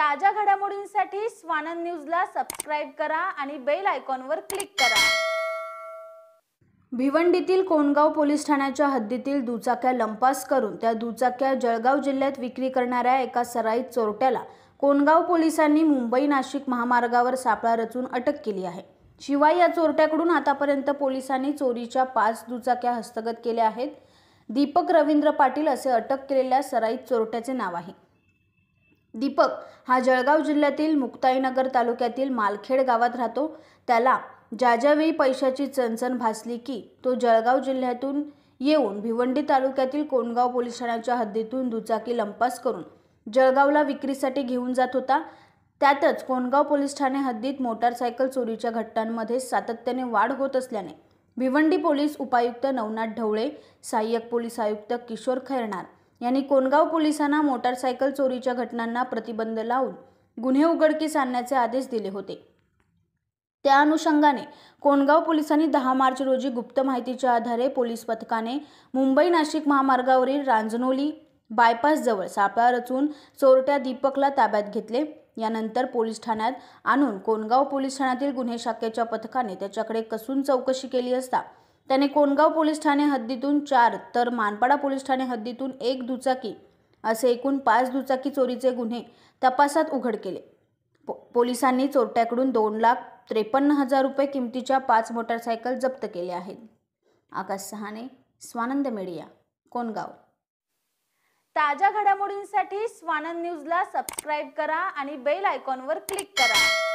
ताज्या घडामोडींसाठी स्वानंद न्यूजला सबस्क्राईब करा आणि बेल आयकॉनवर क्लिक करा भिवंडीतील कोनगाव पोलीस ठाण्याच्या हद्दीतील दुचाक्या लंपास करून त्या दुचाक्या जळगाव जिल्ह्यात विक्री करणाऱ्या एका सराईत चोरट्याला कोणगाव पोलिसांनी मुंबई नाशिक महामार्गावर सापळा रचून अटक केली आहे शिवाय या चोरट्याकडून आतापर्यंत पोलिसांनी चोरीच्या पाच दुचाक्या हस्तगत केल्या आहेत दीपक रवींद्र पाटील असे अटक केलेल्या सराईत चोरट्याचे नाव आहे दीपक हा जळगाव जिल्ह्यातील मुक्ताईनगर तालुक्यातील मालखेड गावात राहतो त्याला ज्या ज्यावेळी पैशाची चणचण भासली की तो जळगाव जिल्ह्यातून येऊन भिवंडी तालुक्यातील कोंडगाव पोलीस ठाण्याच्या हद्दीतून दुचाकी लंपास करून जळगावला विक्रीसाठी घेऊन जात होता त्यातच कोंडगाव पोलीस ठाणे हद्दीत मोटारसायकल चोरीच्या घटनांमध्ये सातत्याने वाढ होत असल्याने भिवंडी पोलीस उपायुक्त नवनाथ ढवळे सहाय्यक पोलीस आयुक्त किशोर खैरणार यांनी कोणगाव पोलिसांना मोटारसायकल चोरीच्या घटनांना प्रतिबंध लावून गुन्हे उघडकीस आणण्याचे आदेश दिले होते त्या अनुषंगाने कोणगाव पोलिसांनी दहा मार्च रोजी गुप्त माहितीच्या आधारे पोलीस पथकाने मुंबई नाशिक महामार्गावरील रांजनोली बायपासजवळ सापळा रचून चोरट्या दीपकला ताब्यात घेतले यानंतर पोलीस ठाण्यात आणून कोणगाव पोलीस ठाण्यातील गुन्हे शाखेच्या पथकाने त्याच्याकडे कसून चौकशी केली असता त्याने कोणगाव पोलीस ठाणे हद्दीतून चार तर मानपाडा पोलीस ठाणे हद्दीतून एक दुचाकी असे एकूण पाच दुचाकी चोरीचे गुन्हे तपासात उघड केले पो पोलिसांनी चोरट्याकडून दोन लाख त्रेपन्न हजार रुपये किमतीच्या पाच मोटारसायकल जप्त केल्या आहेत आकाश सहाने स्वानंद मीडिया कोणगाव ताज्या घडामोडींसाठी स्वानंद न्यूजला सबस्क्राईब करा आणि बेल आयकॉनवर क्लिक करा